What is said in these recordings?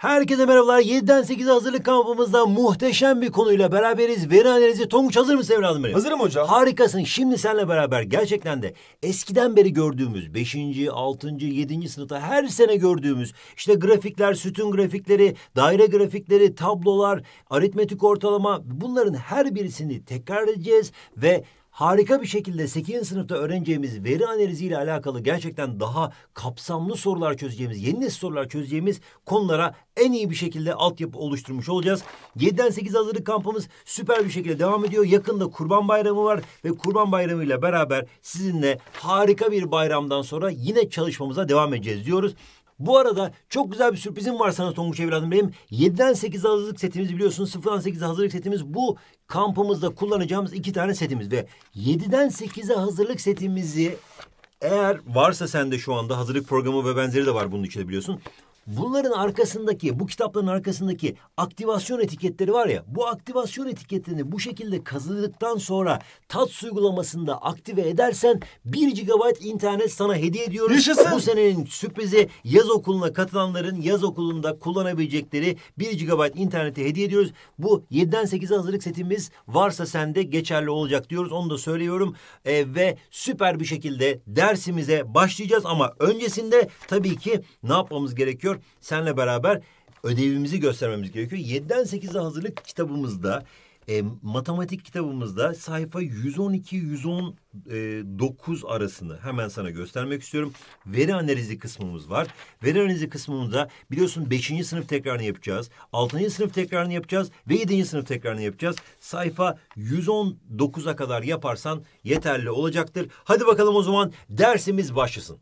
Herkese merhabalar. 7'den 8'e hazırlık kampımızda muhteşem bir konuyla beraberiz. Veri analizi. Tonguç hazır mı sevralım benim? Hazırım hocam. Harikasın. Şimdi seninle beraber gerçekten de eskiden beri gördüğümüz 5. 6. 7. sınıfta her sene gördüğümüz işte grafikler, sütun grafikleri, daire grafikleri, tablolar, aritmetik ortalama bunların her birisini tekrar edeceğiz ve harika bir şekilde 8. sınıfta öğreneceğimiz veri analiziyle alakalı gerçekten daha kapsamlı sorular çözeceğimiz, yeni nesil sorular çözeceğimiz konulara en iyi bir şekilde altyapı oluşturmuş olacağız. 7'den 8 hazırlık kampımız süper bir şekilde devam ediyor. Yakında Kurban Bayramı var ve Kurban Bayramı ile beraber sizinle harika bir bayramdan sonra yine çalışmamıza devam edeceğiz diyoruz. Bu arada çok güzel bir sürprizim var sana Tonguç evladım benim. 7'den 8 hazırlık setimiz biliyorsunuz. 0'dan 8 hazırlık setimiz bu kampımızda kullanacağımız iki tane setimiz. Ve 7'den 8'e hazırlık setimizi eğer varsa sende şu anda hazırlık programı ve benzeri de var bunun içinde biliyorsun. Bunların arkasındaki, bu kitapların arkasındaki aktivasyon etiketleri var ya, bu aktivasyon etiketlerini bu şekilde kazıdıktan sonra TATS uygulamasında aktive edersen 1 GB internet sana hediye ediyoruz. Yaşasın. Bu senenin sürprizi yaz okuluna katılanların yaz okulunda kullanabilecekleri 1 GB interneti hediye ediyoruz. Bu 7'den 8'e hazırlık setimiz varsa sende geçerli olacak diyoruz. Onu da söylüyorum ee, ve süper bir şekilde dersimize başlayacağız ama öncesinde tabii ki ne yapmamız gerekiyor? senle beraber ödevimizi göstermemiz gerekiyor. 7'den 8'e hazırlık kitabımızda e, matematik kitabımızda sayfa 112-119 e, arasını hemen sana göstermek istiyorum. Veri analizi kısmımız var. Veri analizi kısmında biliyorsun 5. sınıf tekrarını yapacağız. 6. sınıf tekrarını yapacağız ve 7. sınıf tekrarını yapacağız. Sayfa 119'a kadar yaparsan yeterli olacaktır. Hadi bakalım o zaman dersimiz başlasın.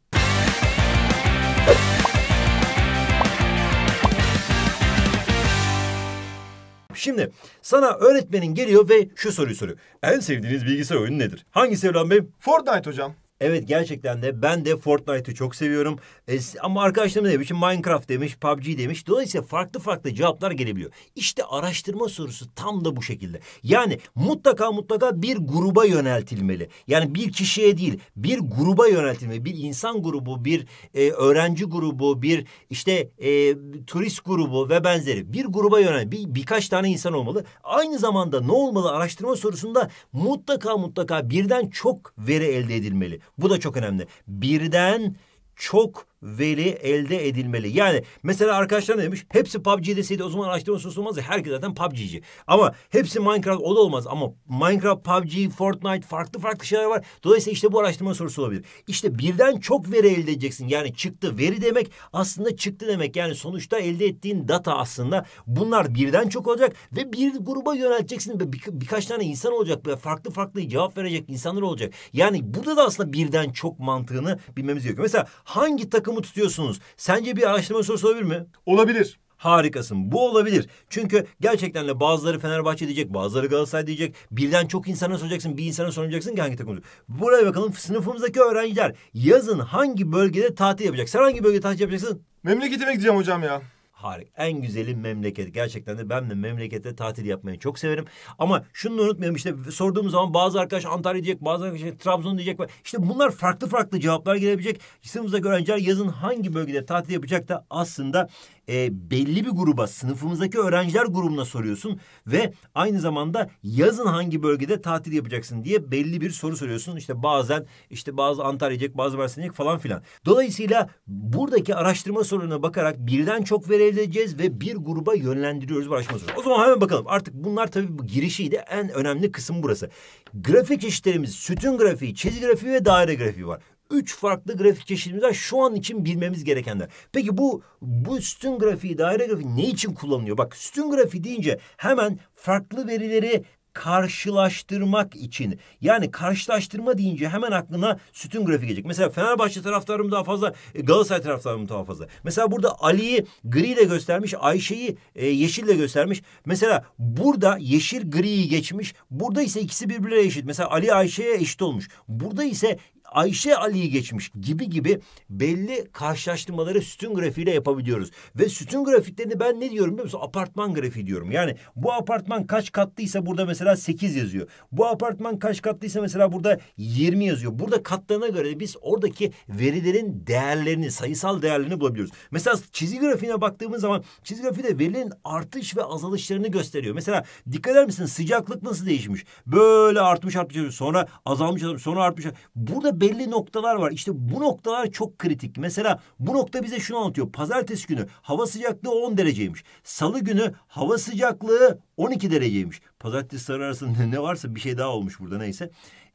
Şimdi sana öğretmenin geliyor ve şu soruyu soruyor. En sevdiğiniz bilgisayar oyunu nedir? Hangisi Evren Bey? Fortnite hocam. Evet gerçekten de ben de Fortnite'ı çok seviyorum. E, ama arkadaşlarım demiş Minecraft demiş, PUBG demiş. Dolayısıyla farklı farklı cevaplar gelebiliyor. İşte araştırma sorusu tam da bu şekilde. Yani mutlaka mutlaka bir gruba yöneltilmeli. Yani bir kişiye değil, bir gruba yöneltilmeli. Bir insan grubu, bir e, öğrenci grubu, bir işte e, turist grubu ve benzeri. Bir gruba yönel bir, birkaç tane insan olmalı. Aynı zamanda ne olmalı araştırma sorusunda mutlaka mutlaka birden çok veri elde edilmeli. Bu da çok önemli. Birden çok veri elde edilmeli. Yani mesela arkadaşlar ne demiş? Hepsi PUBG deseydi o zaman araştırma sorusu olmazdı. Herkes zaten PUBG'ci. Ama hepsi Minecraft o da olmaz. Ama Minecraft, PUBG, Fortnite farklı farklı şeyler var. Dolayısıyla işte bu araştırma sorusu olabilir. İşte birden çok veri elde edeceksin. Yani çıktı veri demek aslında çıktı demek. Yani sonuçta elde ettiğin data aslında bunlar birden çok olacak ve bir gruba yönelteceksin ve bir, birkaç tane insan olacak ve farklı farklı cevap verecek insanlar olacak. Yani burada da aslında birden çok mantığını bilmemiz gerekiyor. Mesela hangi takım takımı tutuyorsunuz. Sence bir araştırma sorusu olabilir mi? Olabilir. Harikasın. Bu olabilir. Çünkü gerçekten de bazıları Fenerbahçe diyecek, bazıları Galatasaray diyecek. Birden çok insana soracaksın, bir insana soracaksın ki hangi takım Buraya bakalım sınıfımızdaki öğrenciler yazın hangi bölgede tatil yapacak? Sen hangi bölgede tatil yapacaksın? Memleketime gideceğim hocam ya. Harika. En güzeli memleket. Gerçekten de ben de memlekette tatil yapmayı çok severim. Ama şunu da unutmayalım işte sorduğum zaman bazı arkadaş Antalya diyecek, bazı arkadaş Trabzon diyecek. İşte bunlar farklı farklı cevaplar gelebilecek. Sınıfımıza göre öğrenciler yazın hangi bölgede tatil yapacak da aslında e, belli bir gruba, sınıfımızdaki öğrenciler grubuna soruyorsun ve aynı zamanda yazın hangi bölgede tatil yapacaksın diye belli bir soru soruyorsun. İşte bazen işte bazı Antalya diyecek bazı diyecek falan filan. Dolayısıyla buradaki araştırma sorununa bakarak birden çok veri belirleyeceğiz ve bir gruba yönlendiriyoruz Barış Mansur'u. O zaman hemen bakalım. Artık bunlar tabii bu girişiydi. En önemli kısım burası. Grafik çeşitlerimiz sütun grafiği, çizgi grafiği ve daire grafiği var. Üç farklı grafik çeşidimiz var. Şu an için bilmemiz gerekenler. Peki bu bu sütun grafiği, daire grafiği ne için kullanılıyor? Bak sütun grafiği deyince hemen farklı verileri karşılaştırmak için. Yani karşılaştırma deyince hemen aklına sütun grafiği gelecek. Mesela Fenerbahçe taraftarım daha fazla, e, Galatasaray taraftarım daha fazla. Mesela burada Ali'yi ile göstermiş, Ayşe'yi e, ile göstermiş. Mesela burada yeşil griyi geçmiş. Burada ise ikisi birbirine eşit. Mesela Ali Ayşe'ye eşit olmuş. Burada ise Ayşe Ali'yi geçmiş gibi gibi belli karşılaştırmaları sütun grafiğiyle yapabiliyoruz. Ve sütun grafiklerini ben ne diyorum biliyor musun? Apartman grafiği diyorum. Yani bu apartman kaç katlıysa burada mesela 8 yazıyor. Bu apartman kaç katlıysa mesela burada 20 yazıyor. Burada katlarına göre biz oradaki verilerin değerlerini, sayısal değerlerini bulabiliyoruz. Mesela çizgi grafiğine baktığımız zaman çizgi grafiği verilerin artış ve azalışlarını gösteriyor. Mesela dikkat eder misin sıcaklık nasıl değişmiş? Böyle artmış artmış sonra azalmış sonra artmış. Burada belli noktalar var. İşte bu noktalar çok kritik. Mesela bu nokta bize şunu anlatıyor. Pazartesi günü hava sıcaklığı 10 dereceymiş. Salı günü hava sıcaklığı 12 dereceymiş. Pazartesi sarı arasında ne varsa bir şey daha olmuş burada neyse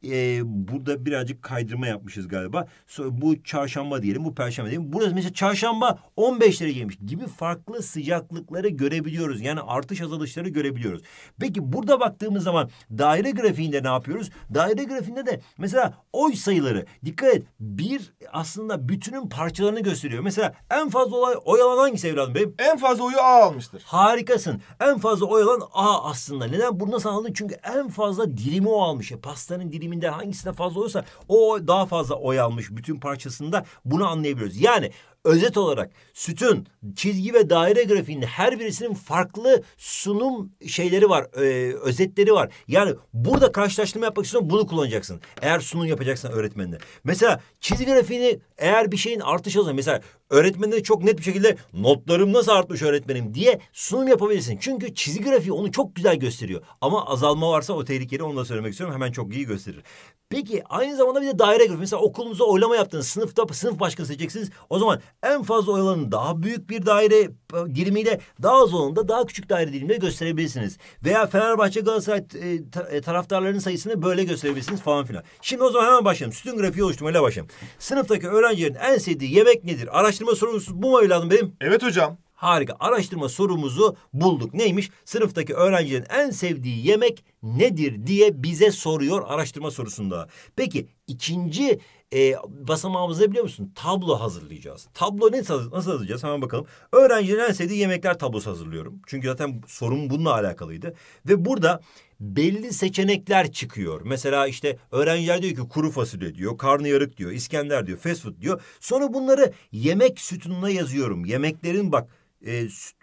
e, burada birazcık kaydırma yapmışız galiba. bu çarşamba diyelim, bu perşembe diyelim. Burası mesela çarşamba 15 dereceymiş gibi farklı sıcaklıkları görebiliyoruz. Yani artış azalışları görebiliyoruz. Peki burada baktığımız zaman daire grafiğinde ne yapıyoruz? Daire grafiğinde de mesela oy sayıları dikkat et bir aslında bütünün parçalarını gösteriyor. Mesela en fazla olay, oy alan hangisi evladım benim? En fazla oyu A almıştır. Harikasın. En fazla oy alan A aslında. Neden? Bunu nasıl anladın? Çünkü en fazla dilimi o almış. E, pastanın dilimi döneminde hangisine fazla olursa o daha fazla oy almış bütün parçasında bunu anlayabiliyoruz. Yani özet olarak sütun, çizgi ve daire grafiğinin her birisinin farklı sunum şeyleri var, e, özetleri var. Yani burada karşılaştırma yapmak istiyorsan bunu kullanacaksın. Eğer sunum yapacaksan öğretmenine. Mesela çizgi grafiğini eğer bir şeyin artışı olsa mesela öğretmenine çok net bir şekilde notlarım nasıl artmış öğretmenim diye sunum yapabilirsin. Çünkü çizgi grafiği onu çok güzel gösteriyor. Ama azalma varsa o tehlikeli onu da söylemek istiyorum. Hemen çok iyi gösterir. Peki aynı zamanda bir de daire grafiği. Mesela okulunuzda oylama yaptınız. Sınıfta sınıf başkanı seçeceksiniz. O zaman en fazla oylanın daha büyük bir daire e, dilimiyle daha az da daha küçük daire dilimiyle gösterebilirsiniz. Veya Fenerbahçe Galatasaray e, e, taraftarlarının sayısını böyle gösterebilirsiniz falan filan. Şimdi o zaman hemen başlayalım. Sütun grafiği oluşturmayla başlayalım. Sınıftaki öğrencilerin en sevdiği yemek nedir? Araştırma araştırma sorumuz bu mu evladım benim? Evet hocam. Harika. Araştırma sorumuzu bulduk. Neymiş? Sınıftaki öğrencinin en sevdiği yemek nedir diye bize soruyor araştırma sorusunda. Peki ikinci e, ee, basamağımızda biliyor musun? Tablo hazırlayacağız. Tablo ne, nasıl hazırlayacağız? Hemen bakalım. Öğrencilerin en sevdiği yemekler tablosu hazırlıyorum. Çünkü zaten sorun bununla alakalıydı. Ve burada belli seçenekler çıkıyor. Mesela işte öğrenciler diyor ki kuru fasulye diyor, karnıyarık diyor, İskender diyor, fast food diyor. Sonra bunları yemek sütununa yazıyorum. Yemeklerin bak e, süt,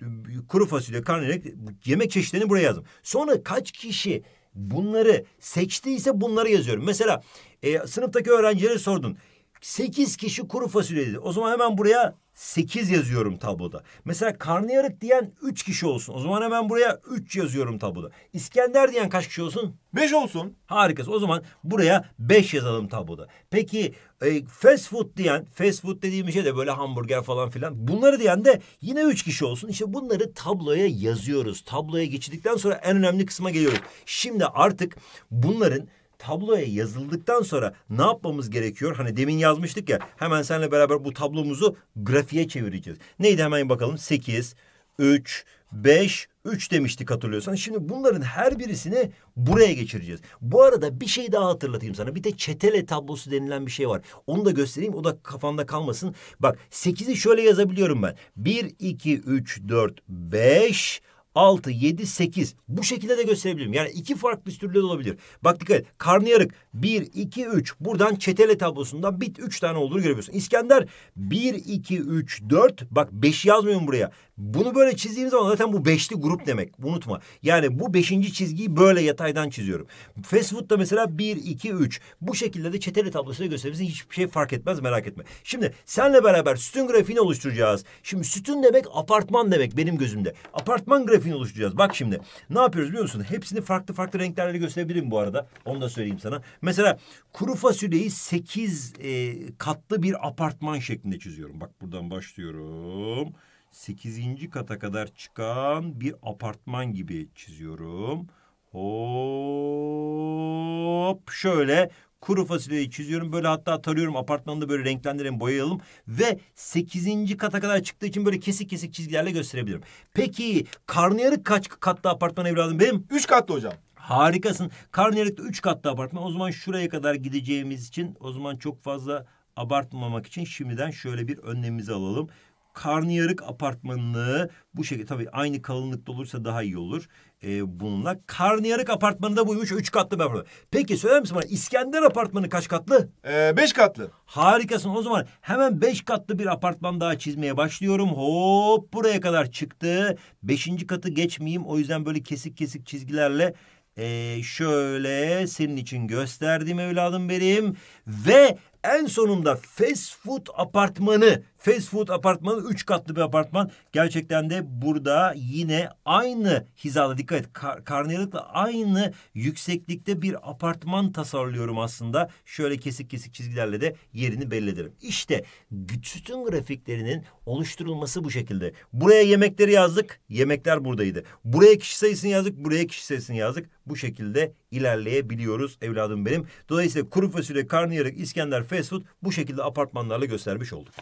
kuru fasulye, karnıyarık yemek çeşitlerini buraya yazdım. Sonra kaç kişi bunları seçtiyse bunları yazıyorum. Mesela e, sınıftaki öğrencilere sordun. Sekiz kişi kuru fasulye dedi. O zaman hemen buraya sekiz yazıyorum tabloda. Mesela karnıyarık diyen üç kişi olsun. O zaman hemen buraya üç yazıyorum tabloda. İskender diyen kaç kişi olsun? Beş olsun. Harikası. O zaman buraya beş yazalım tabloda. Peki e, fast food diyen, fast food dediğim şey de böyle hamburger falan filan. Bunları diyen de yine üç kişi olsun. İşte bunları tabloya yazıyoruz. Tabloya geçirdikten sonra en önemli kısma geliyoruz. Şimdi artık bunların tabloya yazıldıktan sonra ne yapmamız gerekiyor? Hani demin yazmıştık ya hemen seninle beraber bu tablomuzu grafiğe çevireceğiz. Neydi hemen bakalım? Sekiz, üç, beş, üç demiştik hatırlıyorsan. Şimdi bunların her birisini buraya geçireceğiz. Bu arada bir şey daha hatırlatayım sana. Bir de çetele tablosu denilen bir şey var. Onu da göstereyim. O da kafanda kalmasın. Bak sekizi şöyle yazabiliyorum ben. Bir, iki, üç, dört, beş... 6, 7, 8 bu şekilde de gösterebilirim. Yani iki farklı türlü de olabilir. Bak dikkat et. Karnıyarık 1, 2, 3 buradan çetele tablosundan bit 3 tane olduğunu görebiliyorsun. İskender 1, 2, 3, 4 bak 5 yazmıyorum buraya. Bunu böyle çizdiğiniz zaman zaten bu beşli grup demek. Unutma. Yani bu beşinci çizgiyi böyle yataydan çiziyorum. Fast da mesela bir, iki, üç. Bu şekilde de çeteli tablosuyla gösterebilirsin. Hiçbir şey fark etmez merak etme. Şimdi senle beraber sütun grafiğini oluşturacağız. Şimdi sütun demek apartman demek benim gözümde. Apartman grafiği grafiğini oluşturacağız. Bak şimdi ne yapıyoruz biliyor musun? Hepsini farklı farklı renklerle gösterebilirim bu arada. Onu da söyleyeyim sana. Mesela kuru fasulyeyi sekiz e, katlı bir apartman şeklinde çiziyorum. Bak buradan başlıyorum. Sekizinci kata kadar çıkan bir apartman gibi çiziyorum. Hop şöyle kuru fasulyeyi çiziyorum. Böyle hatta tarıyorum apartmanda böyle renklendirelim boyayalım. Ve sekizinci kata kadar çıktığı için böyle kesik kesik çizgilerle gösterebilirim. Peki karnıyarık kaç katlı apartman evladım benim? Üç katlı hocam. Harikasın. Karnıyarık'ta üç katlı apartman. O zaman şuraya kadar gideceğimiz için o zaman çok fazla abartmamak için şimdiden şöyle bir önlemimizi alalım karnıyarık apartmanını bu şekilde tabii aynı kalınlıkta olursa daha iyi olur e, ee, bununla. Karnıyarık apartmanı buymuş. Üç katlı bir apartman. Peki söyler misin bana İskender apartmanı kaç katlı? Ee, beş katlı. Harikasın. O zaman hemen beş katlı bir apartman daha çizmeye başlıyorum. Hop buraya kadar çıktı. Beşinci katı geçmeyeyim. O yüzden böyle kesik kesik çizgilerle ee, şöyle senin için gösterdim evladım benim. Ve en sonunda fast food apartmanı Fast food apartmanı üç katlı bir apartman. Gerçekten de burada yine aynı hizada dikkat et kar karnıyarıkla aynı yükseklikte bir apartman tasarlıyorum aslında. Şöyle kesik kesik çizgilerle de yerini belli ederim. İşte bütün grafiklerinin oluşturulması bu şekilde. Buraya yemekleri yazdık. Yemekler buradaydı. Buraya kişi sayısını yazdık. Buraya kişi sayısını yazdık. Bu şekilde ilerleyebiliyoruz evladım benim. Dolayısıyla kuru fasulye, karnıyarık, İskender, fast food bu şekilde apartmanlarla göstermiş olduk.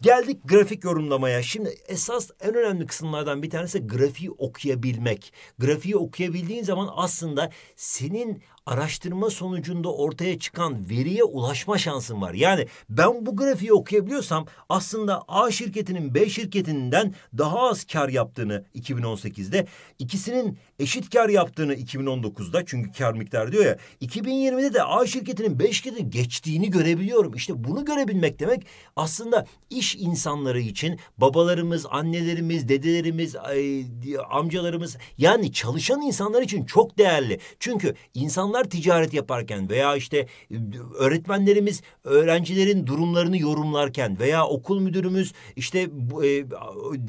Geldik grafik yorumlamaya. Şimdi esas en önemli kısımlardan bir tanesi grafiği okuyabilmek. Grafiği okuyabildiğin zaman aslında senin araştırma sonucunda ortaya çıkan veriye ulaşma şansın var. Yani ben bu grafiği okuyabiliyorsam aslında A şirketinin B şirketinden daha az kar yaptığını 2018'de ikisinin eşit kar yaptığını 2019'da çünkü kar miktarı diyor ya 2020'de de A şirketinin 5 kere geçtiğini görebiliyorum. İşte bunu görebilmek demek aslında iş insanları için babalarımız, annelerimiz, dedelerimiz, amcalarımız yani çalışan insanlar için çok değerli. Çünkü insanlar ticaret yaparken veya işte e, öğretmenlerimiz öğrencilerin durumlarını yorumlarken veya okul müdürümüz işte e,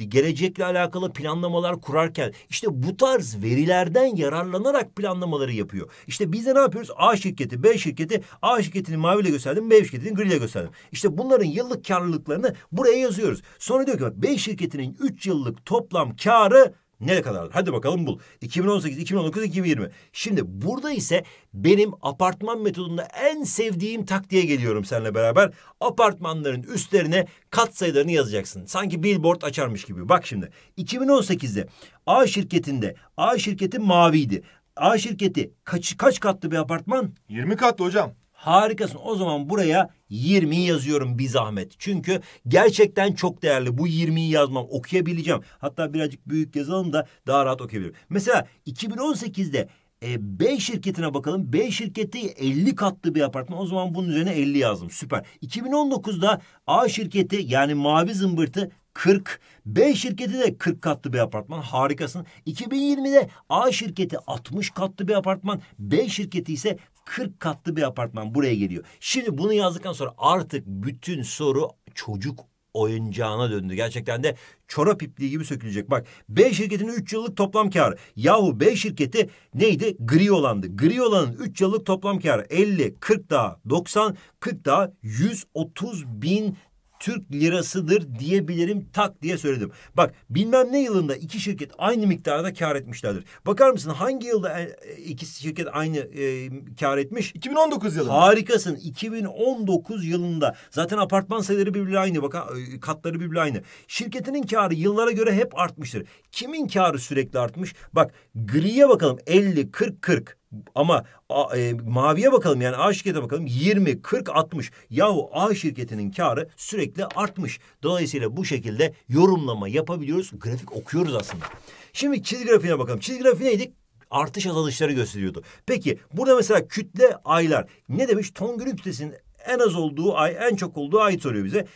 gelecekle alakalı planlamalar kurarken işte bu tarz veri verilerden yararlanarak planlamaları yapıyor. İşte biz de ne yapıyoruz? A şirketi, B şirketi, A şirketini maviyle gösterdim, B şirketini griyle gösterdim. İşte bunların yıllık karlılıklarını buraya yazıyoruz. Sonra diyor ki bak B şirketinin üç yıllık toplam karı ne kadardır? Hadi bakalım bul. 2018, 2019, 2020. Şimdi burada ise benim apartman metodunda en sevdiğim taktiğe geliyorum seninle beraber. Apartmanların üstlerine kat sayılarını yazacaksın. Sanki billboard açarmış gibi. Bak şimdi 2018'de A şirketinde A şirketi maviydi. A şirketi kaç, kaç katlı bir apartman? 20 katlı hocam. Harikasın. O zaman buraya 20'yi yazıyorum bir zahmet. Çünkü gerçekten çok değerli. Bu 20'yi yazmam, okuyabileceğim. Hatta birazcık büyük yazalım da daha rahat okuyabilirim. Mesela 2018'de e, B şirketine bakalım. B şirketi 50 katlı bir apartman. O zaman bunun üzerine 50 yazdım. Süper. 2019'da A şirketi yani mavi zımbırtı 40. B şirketi de 40 katlı bir apartman. Harikasın. 2020'de A şirketi 60 katlı bir apartman. B şirketi ise 40 katlı bir apartman buraya geliyor. Şimdi bunu yazdıktan sonra artık bütün soru çocuk oyuncağına döndü. Gerçekten de çorap ipliği gibi sökülecek. Bak B şirketinin üç yıllık toplam karı. Yahu B şirketi neydi? Gri olandı. Gri olanın üç yıllık toplam karı 50, 40 daha 90, 40 daha 130 bin Türk lirasıdır diyebilirim tak diye söyledim. Bak bilmem ne yılında iki şirket aynı miktarda kar etmişlerdir. Bakar mısın hangi yılda e, e, iki şirket aynı e, kar etmiş? 2019 yılında. Harikasın 2019 yılında. Zaten apartman sayıları birbirine aynı bak e, katları birbirine aynı. Şirketinin karı yıllara göre hep artmıştır. Kimin karı sürekli artmış? Bak griye bakalım 50, 40, 40. Ama a, e, maviye bakalım yani A şirkete bakalım 20, 40, 60. Yahu A şirketinin karı sürekli artmış. Dolayısıyla bu şekilde yorumlama yapabiliyoruz. Grafik okuyoruz aslında. Şimdi çizgi grafiğine bakalım. Çizgi grafiği neydi? Artış azalışları gösteriyordu. Peki burada mesela kütle aylar. Ne demiş? Tongül'ün kütlesinin en az olduğu ay, en çok olduğu ay soruyor bize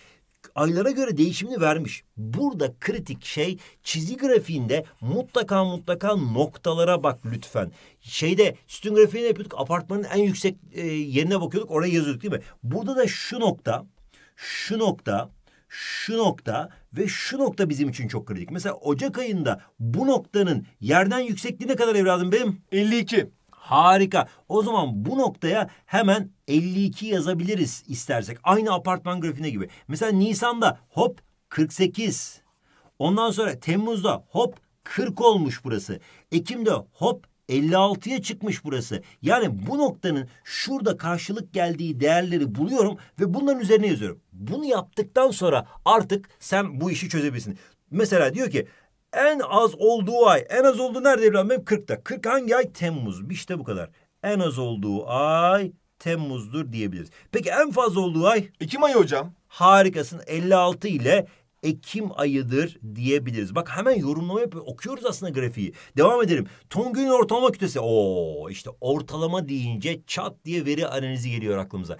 aylara göre değişimini vermiş. Burada kritik şey çizgi grafiğinde mutlaka mutlaka noktalara bak lütfen. Şeyde sütun grafiğini yapıyorduk apartmanın en yüksek e, yerine bakıyorduk oraya yazıyorduk değil mi? Burada da şu nokta, şu nokta, şu nokta ve şu nokta bizim için çok kritik. Mesela Ocak ayında bu noktanın yerden yüksekliği ne kadar evladım benim? 52. Harika. O zaman bu noktaya hemen 52 yazabiliriz istersek. Aynı apartman grafiğine gibi. Mesela Nisan'da hop 48. Ondan sonra Temmuz'da hop 40 olmuş burası. Ekim'de hop 56'ya çıkmış burası. Yani bu noktanın şurada karşılık geldiği değerleri buluyorum ve bunların üzerine yazıyorum. Bunu yaptıktan sonra artık sen bu işi çözebilirsin. Mesela diyor ki en az olduğu ay. En az olduğu nerede evladım benim? 40'ta. 40 hangi ay? Temmuz. İşte bu kadar. En az olduğu ay Temmuz'dur diyebiliriz. Peki en fazla olduğu ay? Ekim ayı hocam. Harikasın. 56 ile Ekim ayıdır diyebiliriz. Bak hemen yorumlama yapıyoruz, Okuyoruz aslında grafiği. Devam edelim. Tongül'ün ortalama kütlesi. Oo işte ortalama deyince çat diye veri analizi geliyor aklımıza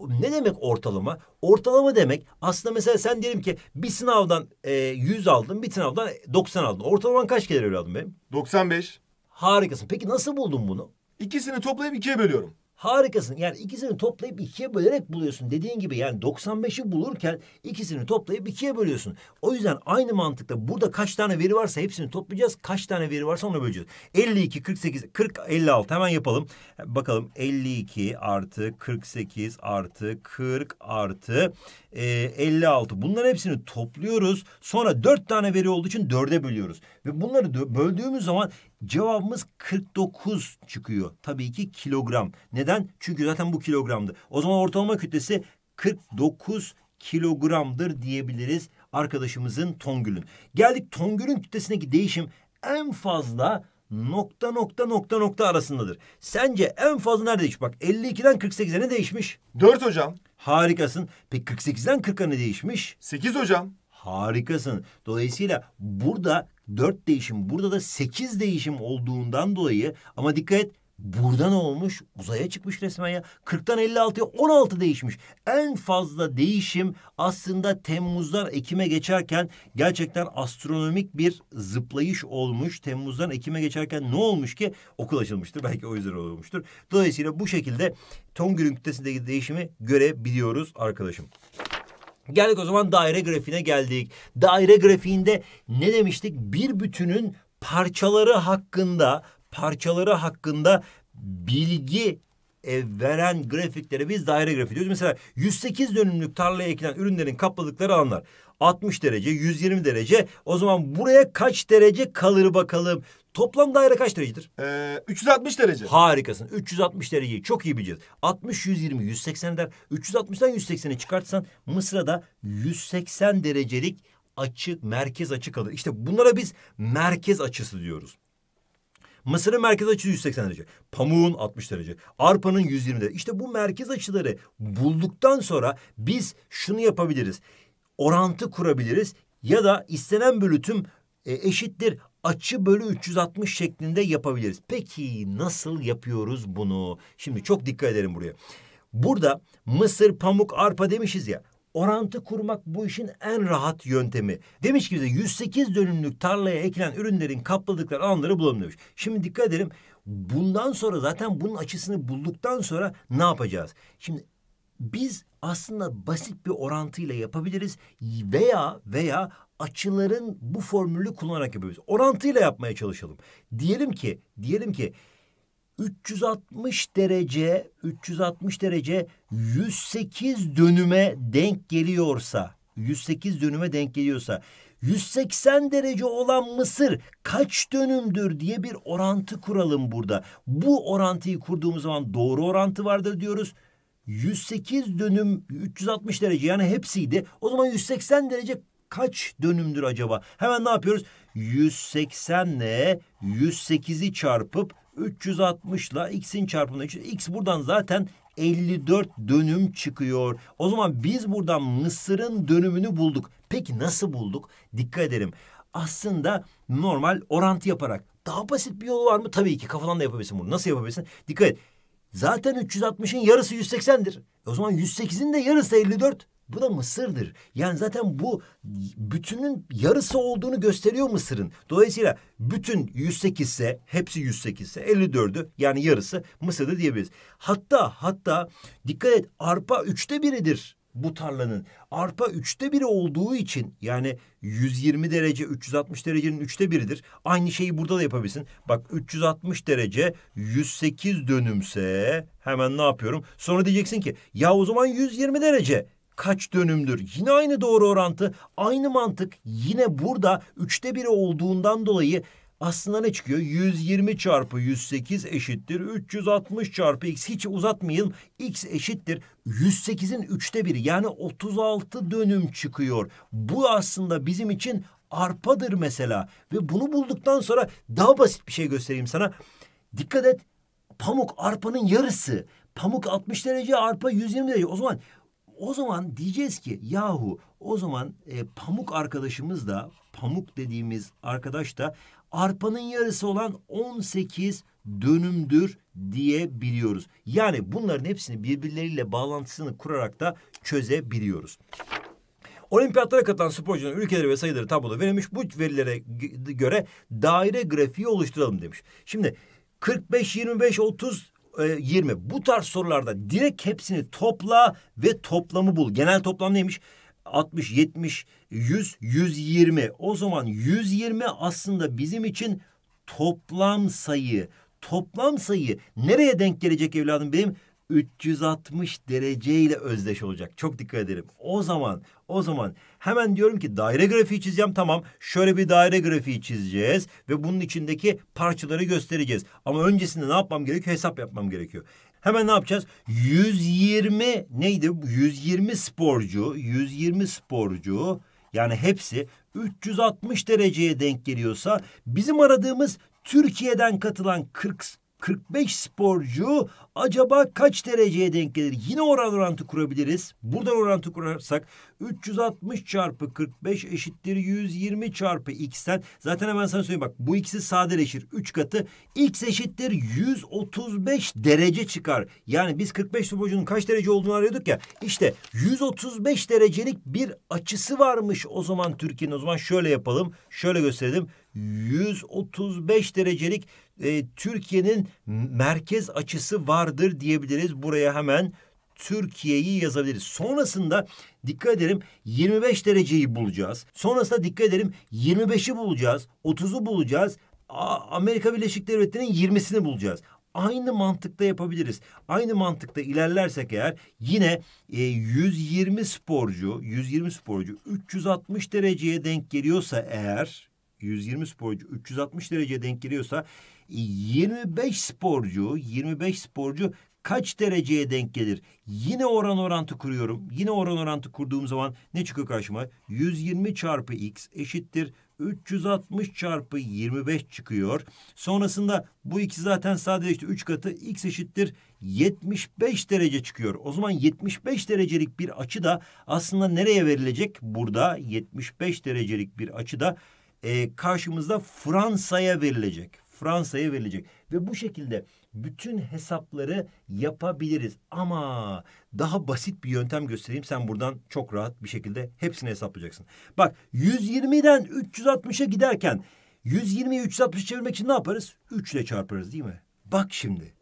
ne demek ortalama? Ortalama demek aslında mesela sen diyelim ki bir sınavdan e, 100 aldın bir sınavdan 90 aldın. Ortalaman kaç kere öyle aldın benim? 95. Harikasın. Peki nasıl buldun bunu? İkisini toplayıp ikiye bölüyorum harikasın. Yani ikisini toplayıp ikiye bölerek buluyorsun. Dediğin gibi yani 95'i bulurken ikisini toplayıp ikiye bölüyorsun. O yüzden aynı mantıkta burada kaç tane veri varsa hepsini toplayacağız. Kaç tane veri varsa onu böleceğiz. 52, 48, 40, 56 hemen yapalım. Bakalım 52 artı 48 artı 40 artı e, 56. Bunların hepsini topluyoruz. Sonra dört tane veri olduğu için dörde bölüyoruz. Ve bunları böldüğümüz zaman Cevabımız 49 çıkıyor. Tabii ki kilogram. Neden? Çünkü zaten bu kilogramdı. O zaman ortalama kütlesi 49 kilogramdır diyebiliriz arkadaşımızın Tongül'ün. Geldik Tongül'ün kütlesindeki değişim en fazla nokta nokta nokta nokta arasındadır. Sence en fazla nerede değişmiş? Bak 52'den 48'e ne değişmiş? 4 hocam. Harikasın. Peki 48'den 40'a ne değişmiş? 8 hocam harikasın. Dolayısıyla burada dört değişim, burada da sekiz değişim olduğundan dolayı ama dikkat et buradan olmuş uzaya çıkmış resmen ya. 40'tan 56'ya 16 değişmiş. En fazla değişim aslında Temmuz'dan Ekim'e geçerken gerçekten astronomik bir zıplayış olmuş. Temmuz'dan Ekim'e geçerken ne olmuş ki? Okul açılmıştır. Belki o yüzden olmuştur. Dolayısıyla bu şekilde Tongül'ün kütlesindeki değişimi görebiliyoruz arkadaşım. Geldik o zaman daire grafiğine geldik. Daire grafiğinde ne demiştik? Bir bütünün parçaları hakkında parçaları hakkında bilgi e, veren grafiklere biz daire grafiği diyoruz. Mesela 108 dönümlük tarlaya ekilen ürünlerin kapladıkları alanlar 60 derece, 120 derece. O zaman buraya kaç derece kalır bakalım? Toplam daire kaç derecedir? Ee, 360 derece. Harikasın. 360 dereceyi çok iyi bileceğiz. 60, 120, 180 der. 360'dan 180'i çıkartsan Mısır'da 180 derecelik açı, merkez açı kalır. İşte bunlara biz merkez açısı diyoruz. Mısır'ın merkez açısı 180 derece. Pamuğun 60 derece. Arpa'nın 120 derece. İşte bu merkez açıları bulduktan sonra biz şunu yapabiliriz. Orantı kurabiliriz ya da istenen bölü tüm e, eşittir açı bölü 360 şeklinde yapabiliriz. Peki nasıl yapıyoruz bunu? Şimdi çok dikkat edelim buraya. Burada mısır, pamuk, arpa demişiz ya. Orantı kurmak bu işin en rahat yöntemi. Demiş ki bize 108 dönümlük tarlaya ekilen ürünlerin kapladıkları alanları bulalım demiş. Şimdi dikkat edelim. Bundan sonra zaten bunun açısını bulduktan sonra ne yapacağız? Şimdi biz aslında basit bir orantıyla yapabiliriz veya veya açıların bu formülü kullanarak yapıyoruz. Orantıyla yapmaya çalışalım. Diyelim ki, diyelim ki 360 derece 360 derece 108 dönüme denk geliyorsa 108 dönüme denk geliyorsa 180 derece olan Mısır kaç dönümdür diye bir orantı kuralım burada. Bu orantıyı kurduğumuz zaman doğru orantı vardır diyoruz. 108 dönüm 360 derece yani hepsiydi. O zaman 180 derece kaç dönümdür acaba? Hemen ne yapıyoruz? 180 ile 108'i çarpıp 360 ile x'in çarpımına x buradan zaten 54 dönüm çıkıyor. O zaman biz buradan Mısır'ın dönümünü bulduk. Peki nasıl bulduk? Dikkat edelim. Aslında normal orantı yaparak. Daha basit bir yolu var mı? Tabii ki kafadan da yapabilirsin bunu. Nasıl yapabilirsin? Dikkat et. Zaten 360'ın yarısı 180'dir. E o zaman 108'in de yarısı 54. Bu da Mısır'dır. Yani zaten bu bütünün yarısı olduğunu gösteriyor Mısır'ın. Dolayısıyla bütün 108 ise hepsi 108 ise 54'ü yani yarısı Mısır'da diyebiliriz. Hatta hatta dikkat et arpa üçte biridir bu tarlanın. Arpa üçte biri olduğu için yani 120 derece 360 derecenin üçte biridir. Aynı şeyi burada da yapabilirsin. Bak 360 derece 108 dönümse hemen ne yapıyorum? Sonra diyeceksin ki ya o zaman 120 derece kaç dönümdür? Yine aynı doğru orantı, aynı mantık. Yine burada üçte biri olduğundan dolayı aslında ne çıkıyor? 120 çarpı 108 eşittir. 360 çarpı x hiç uzatmayın. x eşittir. 108'in üçte biri yani 36 dönüm çıkıyor. Bu aslında bizim için arpadır mesela. Ve bunu bulduktan sonra daha basit bir şey göstereyim sana. Dikkat et pamuk arpanın yarısı. Pamuk 60 derece, arpa 120 derece. O zaman o zaman diyeceğiz ki yahu o zaman e, pamuk arkadaşımız da pamuk dediğimiz arkadaş da arpanın yarısı olan 18 dönümdür diyebiliyoruz. Yani bunların hepsini birbirleriyle bağlantısını kurarak da çözebiliyoruz. Olimpiyatlara katılan sporcuların ülkeleri ve sayıları tabloda verilmiş. Bu verilere göre daire grafiği oluşturalım demiş. Şimdi 45, 25, 30 20. E, Bu tarz sorularda direkt hepsini topla ve toplamı bul. Genel toplam neymiş? 60, 70, 100, 120. O zaman 120 aslında bizim için toplam sayı. Toplam sayı nereye denk gelecek evladım benim? 360 dereceyle özdeş olacak. Çok dikkat ederim. O zaman o zaman hemen diyorum ki daire grafiği çizeceğim tamam. Şöyle bir daire grafiği çizeceğiz ve bunun içindeki parçaları göstereceğiz. Ama öncesinde ne yapmam gerekiyor? Hesap yapmam gerekiyor. Hemen ne yapacağız? 120 neydi? 120 sporcu, 120 sporcu yani hepsi 360 dereceye denk geliyorsa bizim aradığımız Türkiye'den katılan 40 45 sporcu acaba kaç dereceye denk gelir? Yine oran orantı kurabiliriz. Buradan orantı kurarsak 360 çarpı 45 eşittir 120 çarpı x'ten. Zaten hemen sana söyleyeyim bak bu x'i sadeleşir. 3 katı x eşittir 135 derece çıkar. Yani biz 45 sporcunun kaç derece olduğunu arıyorduk ya. İşte 135 derecelik bir açısı varmış o zaman Türkiye'nin. O zaman şöyle yapalım. Şöyle gösterelim. 135 derecelik e, Türkiye'nin merkez açısı vardır diyebiliriz. Buraya hemen Türkiye'yi yazabiliriz. Sonrasında dikkat edelim 25 dereceyi bulacağız. Sonrasında dikkat edelim 25'i bulacağız, 30'u bulacağız. Amerika Birleşik Devletleri'nin 20'sini bulacağız. Aynı mantıkta yapabiliriz. Aynı mantıkta ilerlersek eğer yine e, 120 sporcu, 120 sporcu 360 dereceye denk geliyorsa eğer 120 sporcu 360 derece denk geliyorsa 25 sporcu 25 sporcu kaç dereceye denk gelir? Yine oran orantı kuruyorum. Yine oran orantı kurduğum zaman ne çıkıyor karşıma? 120 çarpı x eşittir 360 çarpı 25 çıkıyor. Sonrasında bu ikisi zaten sadece işte 3 katı x eşittir 75 derece çıkıyor. O zaman 75 derecelik bir açı da aslında nereye verilecek? Burada 75 derecelik bir açı da e, karşımızda Fransa'ya verilecek. Fransa'ya verilecek ve bu şekilde bütün hesapları yapabiliriz. Ama daha basit bir yöntem göstereyim. Sen buradan çok rahat bir şekilde hepsini hesaplayacaksın. Bak 120'den 360'a giderken 120'yi 360 çevirmek için ne yaparız? 3 ile çarparız değil mi? Bak şimdi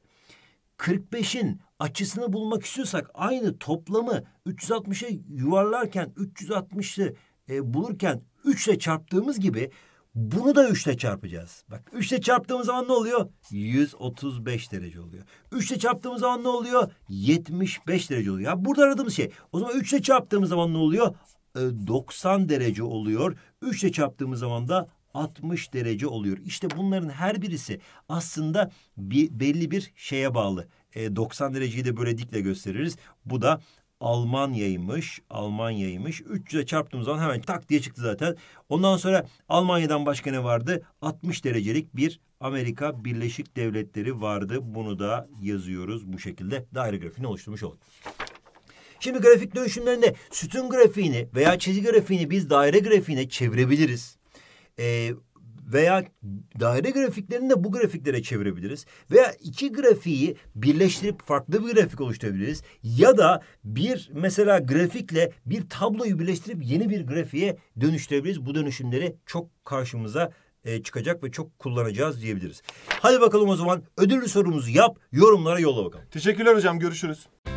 45'in açısını bulmak istiyorsak aynı toplamı 360'a yuvarlarken 360'ı e, bulurken 3 üçle çarptığımız gibi bunu da 3 üçle çarpacağız. Bak 3 üçle çarptığımız zaman ne oluyor? 135 derece oluyor. 3 Üçle çarptığımız zaman ne oluyor? 75 derece oluyor. Ya burada aradığımız şey. O zaman 3 üçle çarptığımız zaman ne oluyor? E, ee, 90 derece oluyor. 3 Üçle çarptığımız zaman da 60 derece oluyor. İşte bunların her birisi aslında bir, belli bir şeye bağlı. E, ee, 90 dereceyi de böyle dikle gösteririz. Bu da Almanya'ymış. Almanya'ymış. 300'e çarptığımız zaman hemen tak diye çıktı zaten. Ondan sonra Almanya'dan başka ne vardı? 60 derecelik bir Amerika Birleşik Devletleri vardı. Bunu da yazıyoruz bu şekilde. Daire grafiğini oluşturmuş olduk. Şimdi grafik dönüşümlerinde sütun grafiğini veya çizgi grafiğini biz daire grafiğine çevirebiliriz. Ee, veya daire grafiklerini de bu grafiklere çevirebiliriz. Veya iki grafiği birleştirip farklı bir grafik oluşturabiliriz. Ya da bir mesela grafikle bir tabloyu birleştirip yeni bir grafiğe dönüştürebiliriz. Bu dönüşümleri çok karşımıza e, çıkacak ve çok kullanacağız diyebiliriz. Hadi bakalım o zaman ödüllü sorumuzu yap, yorumlara yolla bakalım. Teşekkürler hocam, görüşürüz.